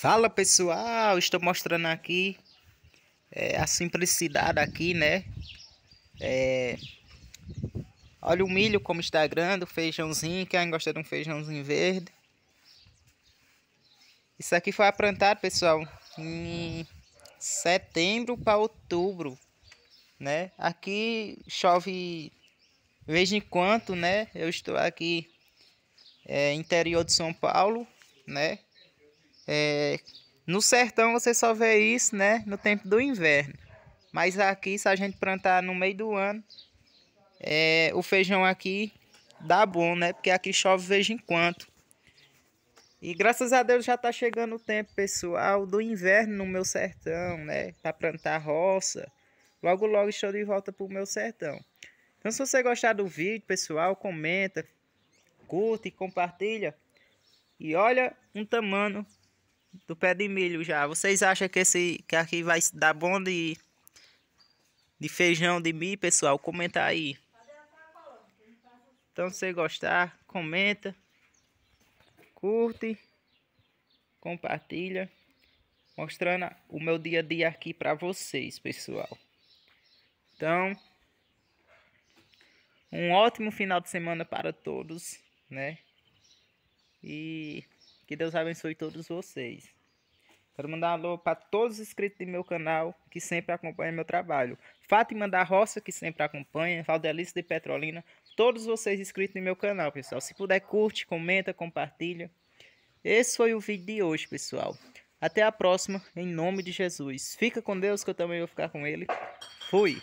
Fala pessoal, estou mostrando aqui é, a simplicidade aqui, né? É, olha o milho como está grande, o feijãozinho, quem gosta de um feijãozinho verde. Isso aqui foi plantado, pessoal, em setembro para outubro, né? Aqui chove de vez em quando, né? Eu estou aqui é, interior de São Paulo, né? É, no sertão você só vê isso, né, no tempo do inverno. Mas aqui, se a gente plantar no meio do ano, é, o feijão aqui dá bom, né? Porque aqui chove vez em quando. E graças a Deus já tá chegando o tempo, pessoal, do inverno no meu sertão, né? Para plantar roça. Logo, logo estou de volta pro meu sertão. Então, se você gostar do vídeo, pessoal, comenta, curte, compartilha. E olha um tamanho do pé de milho já. Vocês acham que esse que aqui vai dar bom de de feijão de milho, pessoal? Comenta aí. Então, se você gostar, comenta, curte, compartilha, mostrando o meu dia a dia aqui para vocês, pessoal. Então, um ótimo final de semana para todos, né? E que Deus abençoe todos vocês. Quero mandar um alô para todos os inscritos do meu canal que sempre acompanham meu trabalho. Fátima da Roça, que sempre acompanha, Valdelice de Petrolina, todos vocês inscritos no meu canal, pessoal. Se puder, curte, comenta, compartilha. Esse foi o vídeo de hoje, pessoal. Até a próxima, em nome de Jesus. Fica com Deus, que eu também vou ficar com ele. Fui!